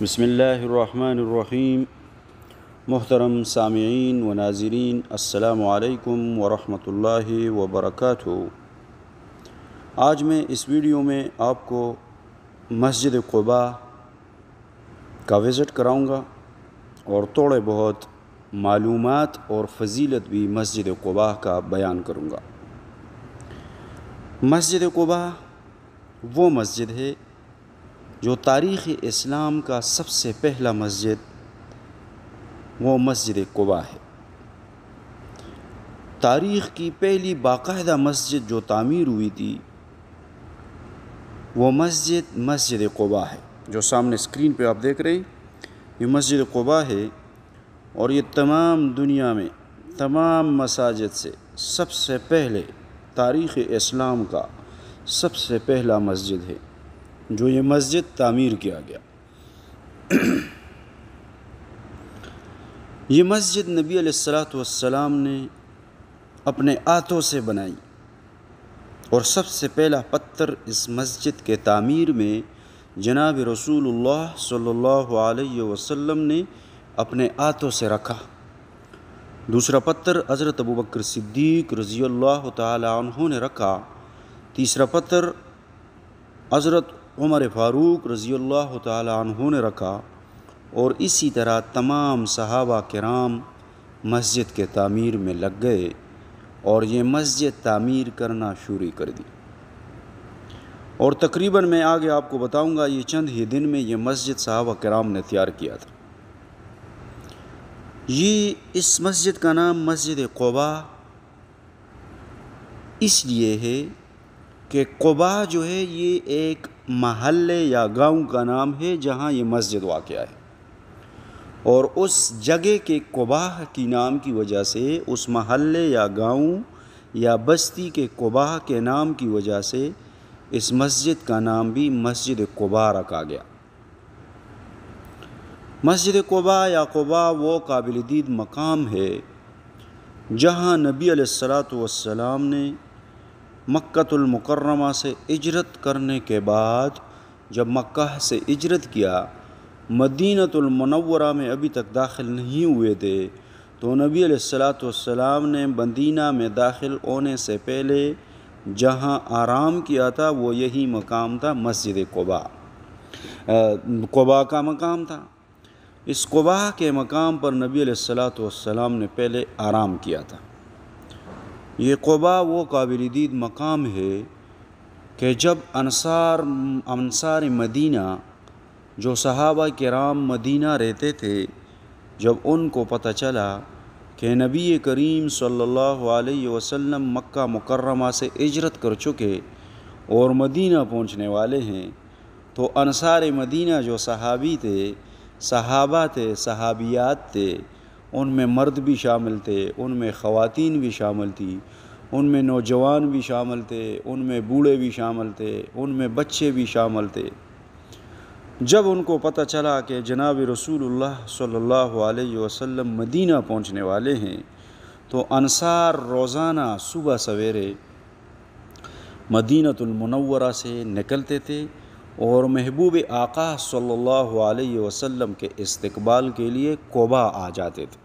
बसमीम मोहतरम सामीन व नाजरीन असलकम वरहि वबरक आज मैं इस वीडियो में आपको मस्जिद कुबा का विज़िट कराऊंगा और थोड़े बहुत मालूम और फजीलत भी मस्जिद कुबा का बयान करूंगा। मस्जिद कुबा वो मस्जिद है जो तारीख़ इस्लाम का सबसे पहला मस्जिद वो मस्जिद कुबा है तारीख़ की पहली बाकायदा मस्जिद जो तामीर हुई थी वो मस्जिद मस्जिद कुबा है जो सामने स्क्रीन पे आप देख रहे हैं ये मस्जिद कुबा है और ये तमाम दुनिया में तमाम मसाजिद से सबसे पहले तारीख़ इस्लाम का सबसे पहला मस्जिद है जो ये मस्जिद तामीर किया गया ये मस्जिद नबी सलाम ने अपने हाथों से बनाई और सबसे पहला पत्थर इस मस्जिद के तामीर में जनाब रसूलुल्लाह सल्लल्लाहु अलैहि वसल्लम ने अपने हाथों से रखा दूसरा पत्थर हज़रत अबू बकर सिद्दीक रज़ी अल्लाह तहों ने रखा तीसरा पत्थर हज़रत उमर फ़ारूक रज़ील्ला तहों ने रखा और इसी तरह तमाम सहाबा कराम मस्जिद के तामीर में लग गए और ये मस्जिद तामीर करना शुरू कर दी और तकरीबन मैं आगे आपको बताऊंगा ये चंद ही दिन में ये मस्जिद सहाबा कराम ने तैयार किया था ये इस मस्जिद का नाम मस्जिद कोबा इसलिए है कि कोबा जो है ये एक महल या गांव का नाम है जहां ये मस्जिद वाक़ है और उस जगह के कुबाह की नाम की वजह से उस महल्ले या गांव या बस्ती के कुबाह के नाम की वजह से इस मस्जिद का नाम भी मस्जिद कुबा रखा गया मस्जिद कुबा या कुबा वो काबिल दीद मकाम है जहाँ नबी सलाम ने मक्तुलमकरमा से इजरत करने के बाद जब मक्का से इजरत किया मनवरा में अभी तक दाखिल नहीं हुए थे तो नबी सलाम ने मदीना में दाखिल होने से पहले जहां आराम किया था वो यही मकाम था मस्जिद कोबा कोबा का मकाम था इस कोबा के मकाम पर नबी सलाम ने पहले आराम किया था ये कबा वो काबिल दीद मकाम है कि जब अनसार अनसार मदीना जो सहाबा राम मदीना रहते थे जब उनको पता चला कि नबी करीम सल्लल्लाहु अलैहि वसल्लम मक्का मुकर्रमा से इजरत कर चुके और मदीना पहुंचने वाले हैं तो अनसार मदीना जो सहाबी थे सहाबा थे सहाबियात थे उनमें मर्द भी शामिल थे उनमें ख़वातीन भी शामिल थी उनमें नौजवान भी शामिल थे उनमें बूढ़े भी शामिल थे उनमें बच्चे भी शामिल थे जब उनको पता चला कि जनाब रसूल सल्लल्लाहु अलैहि वसल्लम मदीना पहुंचने वाले हैं तो अनसार रोज़ाना सुबह सवेरे मदीनतुलमनवरा से निकलते थे और महबूब आका सल्लल्लाहु अलैहि वसल्लम के इस्तकबाल के लिए कोबा आ जाते थे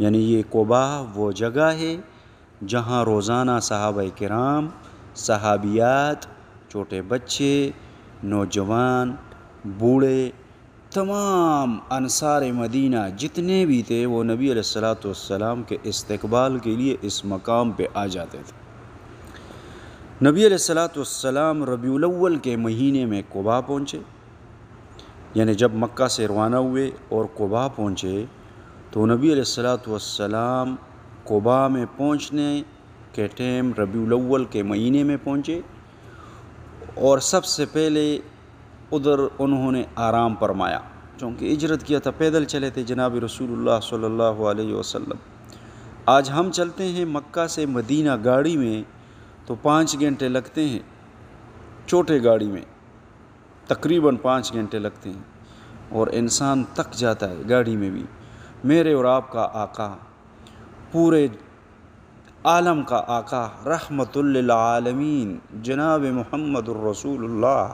यानी ये कोबा वो जगह है जहाँ रोज़ाना साहब कराम सहाबियात छोटे बच्चे नौजवान बूढ़े तमाम अनसार मदीना जितने भी थे वो नबी सलाम के इस्तबाल के लिए इस मकाम पे आ जाते थे नबी सलाम रबीउलवल के महीने में कोबा पहुँचे यानी जब मक्का से रवाना हुए और कोबा पहुँचे तो नबी सलाम कोबा में पहुंचने के टाइम रबीउलवल के महीने में पहुंचे और सबसे पहले उधर उन्होंने आराम फरमाया क्योंकि इजरत किया था पैदल चले थे जनाब रसूलुल्लाह सल्लल्लाहु अलैहि वसल्लम आज हम चलते हैं मक्का से मदीना गाड़ी में तो पाँच घंटे लगते हैं छोटे गाड़ी में तकरीबन पाँच घंटे लगते हैं और इंसान तक जाता है गाड़ी में भी मेरे और आपका आका पूरे आलम का आका रहमतुल्लामीन जनाब मोहम्मद रसूलुल्लाह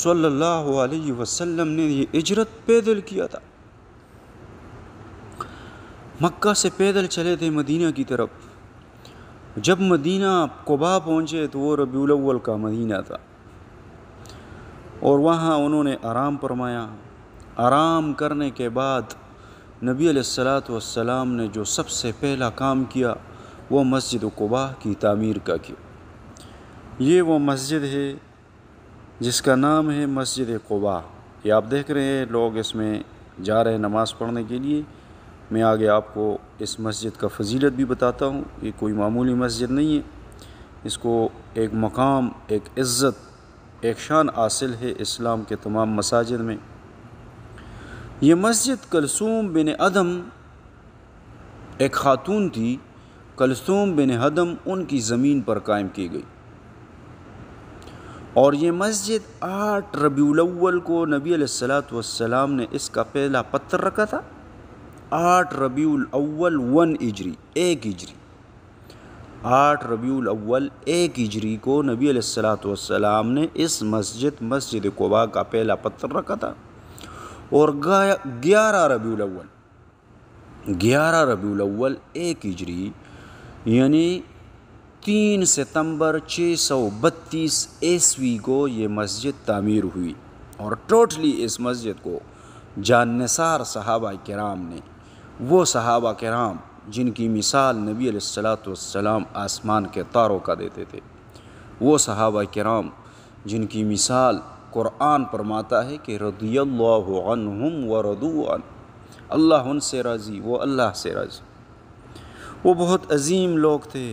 सल्लल्लाहु अलैहि वसल्लम ने ये इजरत पैदल किया था मक्का से पैदल चले थे मदीना की तरफ जब मदीना कोबा पहुँचे तो वो रबील का मदीना था और वहाँ उन्होंने आराम फरमाया आराम करने के बाद नबी सलाम ने जो सबसे पहला काम किया वो मस्जिद कुबा की तमीर का किया ये वो मस्जिद है जिसका नाम है मस्जिद कुबा ये आप देख रहे हैं लोग इसमें जा रहे हैं नमाज़ पढ़ने के लिए मैं आगे आपको इस मस्जिद का फजीलत भी बताता हूँ ये कोई मामूली मस्जिद नहीं है इसको एक मकाम एक इज़्ज़त एक शान हासिल है इस्लाम के तमाम मसाजिद में ये मस्जिद कलसूम बिन अदम एक खातून थी कलसूम बिन हदम उनकी ज़मीन पर कायम की गई और ये मस्जिद आठ रबील को नबी सलाम ने इसका पहला पत्थर रखा था आठ रबीउल वन इजरी एक इजरी आठ रबीउल एक इजरी को नबी सलाम ने इस मस्जिद मस्जिद कोबा का पहला पत्थर रखा था और ग्यारह रबी अव्वल ग्यारह रबी अव्वल एक हिजरी यानी तीन सितंबर छः सौ बत्तीस ईस्वी को ये मस्जिद तामीर हुई और टोटली इस मस्जिद को जानसार सहाबा कराम ने वो सहाबा कराम जिनकी मिसाल नबी सलाम आसमान के तारों का देते थे वो सहाबा कराम जिनकी मिसाल कुरान फरमाता है कि रदील्लाम व रदून अल्लाह उनसे राज़ी वो अल्लाह से राज़ी वो बहुत अजीम लोग थे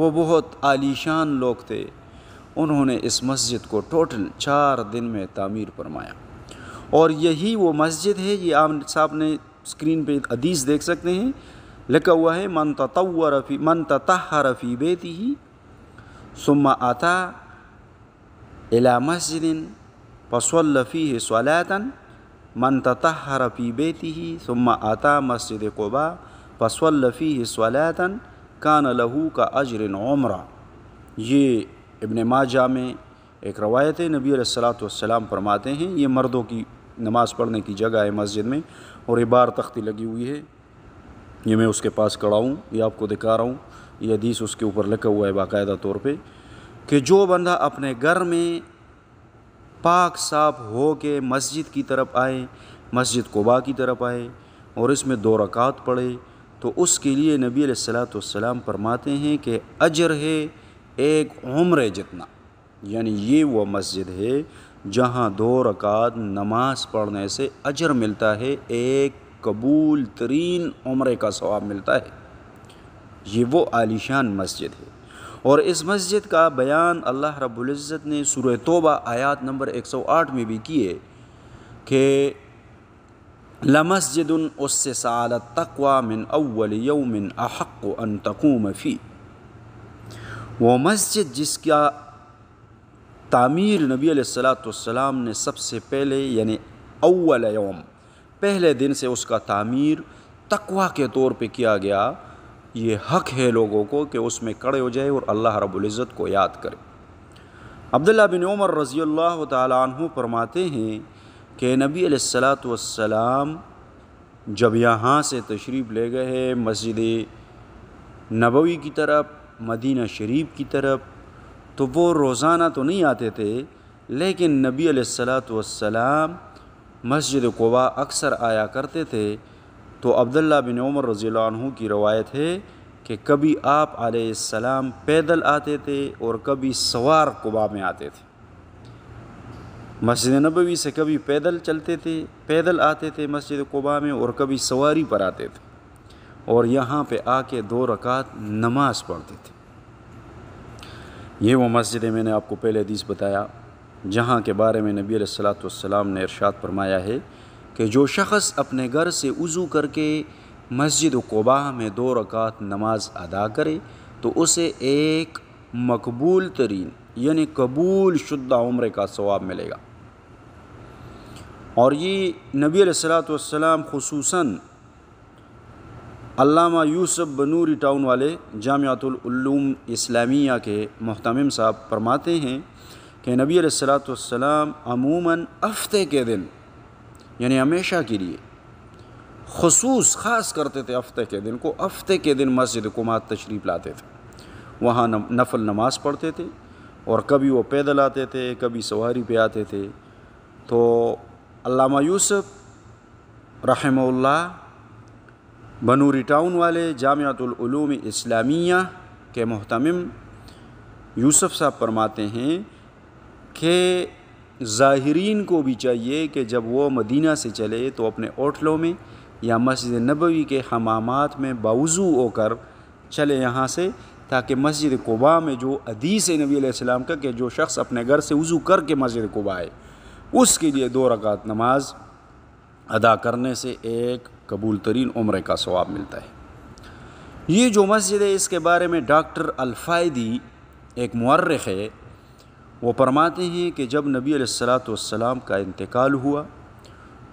वो बहुत आलीशान लोग थे उन्होंने इस मस्जिद को टोटल चार दिन में तामीर फरमाया और यही वो मस्जिद है ये आम साहब ने स्क्रीन पे अदीस देख सकते हैं लिखा हुआ है मन तत्व मन ततः रफ़ी बेती ही सुम्मा आता इला मस्जिद फसल है सलातन मन ततहर फ़ी बेती ही सुम्मा आता मस्जिद कोबा फसल फ़ी सलातन कान लहू का अजर उम्र ये इबन माजा में एक रवायत नबी सलाम फरमाते हैं ये मर्दों की नमाज़ पढ़ने की जगह है मस्जिद में और ये बार तख्ती लगी हुई है ये मैं उसके पास खड़ा हूँ ये आपको दिखा रहा हूँ ये हदीस उसके ऊपर लिखा हुआ है बाकायदा तौर पर कि जो बंदा अपने घर में पाक साफ हो के मस्जिद की तरफ आए मस्जिद कोबा की तरफ आए और इसमें दो रकात पढ़े तो उसके लिए नबी सलाम फरमाते हैं कि अजर है एक उम्र जितना यानी ये वो मस्जिद है जहाँ दो रकात नमाज पढ़ने से अजर मिलता है एक कबूल तरीन उम्र का सवाब मिलता है ये वो आलिशान मस्जिद है और इस मस्जिद का बयान अल्लाह रब्ज़त ने सुर तोबा आयात नंबर 108 में भी किए कि मस्जिद उससे साल तकवा मिन अव्वल यौमिन अहक अन तकूम फ़ी वो मस्जिद जिसका तामीर नबी सलाम ने सबसे पहले यानी अव्वल यौम पहले दिन से उसका तामीर तकवा के तौर पे किया गया ये हक है लोगों को कि उसमें कड़े हो जाए और अल्लाह रबुल्ज़त को याद करे अब्दुल्ला बिन उमर रज़ी अल्लाह तु फरमाते हैं कि नबी सलाम जब यहाँ से तशरीफ़ ले गए हैं मस्जिद नबवी की तरफ मदीना शरीफ की तरफ तो वो रोज़ाना तो नहीं आते थे लेकिन नबी सलाम मस्जिद कोबा अक्सर आया करते थे तो अब्दुल्ला बिन उमर रज़ील्हु की रवायत है कि कभी आप आसमाम पैदल आते थे और कभी सवार कुबा में आते थे मस्जिद नबवी से कभी पैदल चलते थे पैदल आते थे मस्जिद कुबा में और कभी सवारी पर आते थे और यहाँ पे आके दो रकात नमाज पढ़ते थे ये वो मस्जिद मैंने आपको पहले हदीस बताया जहाँ के बारे में नबी सलात ने इरशाद फरमाया है कि जो शख़्स अपने घर से वज़ू करके मस्जिद कोबा में दो रकात नमाज अदा करे तो उसे एक मकबूल तरीन यानी कबूल शुदा उम्र का सवाब मिलेगा और ये नबी सलाम खसूस अल्लामा यूसुफ बनूरी टाउन वाले जामियातुलूम इस्लामिया के महतम साहब फरमाते हैं कि नबी सलाम अमूमन हफ्ते के दिन यानी हमेशा के लिए खसूस ख़ास करते थे हफ्ते के दिन को हफ्ते के दिन मस्जिद कुमात तशरीफ़ लाते थे वहाँ नफल नमाज़ पढ़ते थे और कभी वो पैदल आते थे कभी सवारी पे आते थे तो अल्लामा यूसुफ रहमल्ला बनूरी टाउन वाले जामियातुलूम इस्लामिया के महतम यूसुफ साहब फरमाते हैं कि ज़ाहरीन को भी चाहिए कि जब वो मदीना से चले तो अपने होटलों में या मस्जिद नबवी के हमामात में बावजू होकर चले यहाँ से ताकि मस्जिद कुबा में जो अदीस नबी आसमाम का कि जो शख्स अपने घर से वज़ू करके मस्जिद कुबा आए उसके लिए दो रकात नमाज अदा करने से एक कबूल तरीन उम्र का स्वाब मिलता है ये जो मस्जिद है इसके बारे में डॉक्टर अलफ़ायदी एक मर्रख है वो फरमाते हैं कि जब नबी सलाम का इंतकाल हुआ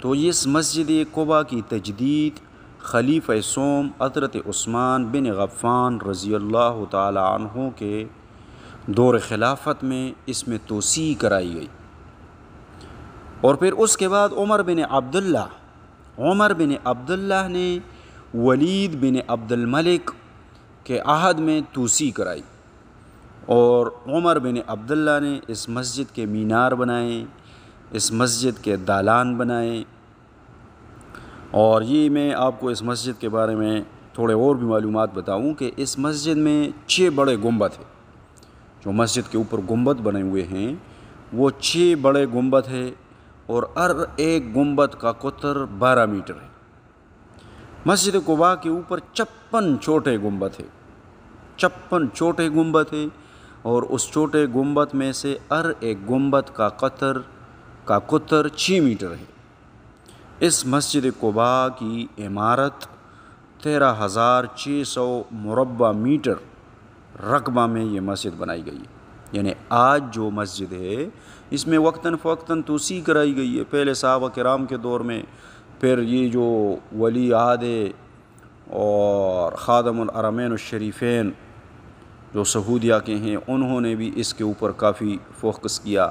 तो इस मस्जिद कोबा की तजदीद खलीफ़ सोम अतरत उस्मान बिन गफ़ान रज़ी अल्लाह तहों के दौर खिलाफत में इसमें तोसी कराई गई और फिर उसके बाद उमर बिन अब्दुल्ला उमर बिन अब्दुल्ला ने वलीद बिन अब्दुलमलिक के आहद में तोसी कराई और उमर बिन अब्दुल्ला ने इस मस्जिद के मीनार बनाए इस मस्जिद के दालान बनाए और ये मैं आपको इस मस्जिद के बारे में थोड़े और भी मालूम बताऊँ कि इस मस्जिद में छः बड़े गुम्बद हैं जो मस्जिद के ऊपर गुम्बद बने हुए हैं वो छः बड़े गुम्बद है और हर एक गुम्बद का कुतर बारह मीटर है मस्जिद कुबा के ऊपर छप्पन छोटे गुम्बद है छप्पन छोटे गुम्बद है और उस छोटे गुम्बद में से हर एक गुम्बद का कतर का कुतर छः मीटर है इस मस्जिद कोबा की इमारत तेरह हज़ार छः सौ मुरबा मीटर रकबा में ये मस्जिद बनाई गई है यानी आज जो मस्जिद है इसमें वक्ता फ़क्ता तोसी कराई गई है पहले साहब कराम के दौर में फिर ये जो वली आदे और ख़ादमरमैन शरीफ़ेन जो सहूदिया के हैं उन्होंने भी इसके ऊपर काफ़ी फोकस किया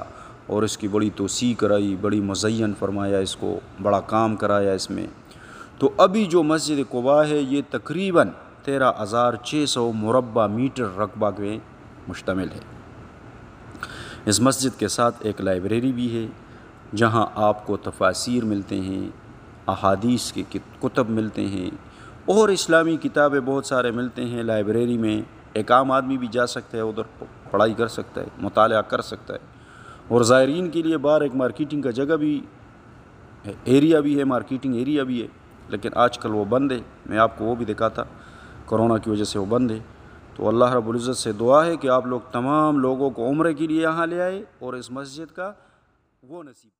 और इसकी बड़ी तोसी कराई बड़ी मज़ैन फरमाया इसको बड़ा काम कराया इसमें तो अभी जो मस्जिद कुबा है ये तकरीबन तेरह हज़ार छः सौ मुरबा मीटर रकबा में मुश्तमिल है इस मस्जिद के साथ एक लाइब्रेरी भी है जहाँ आपको तफासिर मिलते हैं अहादीस के कुतब मिलते हैं और इस्लामी किताबें बहुत सारे मिलते हैं लाइब्रेरी में एक आम आदमी भी जा सकता है उधर पढ़ाई कर सकता है मताल कर सकता है और ज़ायरीन के लिए बाहर एक मार्केटिंग का जगह भी है एरिया भी है मार्केटिंग एरिया भी है लेकिन आजकल वो बंद है मैं आपको वो भी देखा था कोरोना की वजह से वो बंद है तो अल्लाह रबुल्ज़त से दुआ है कि आप लोग तमाम लोगों को उम्र के लिए यहाँ ले आए और इस मस्जिद का वो नसीब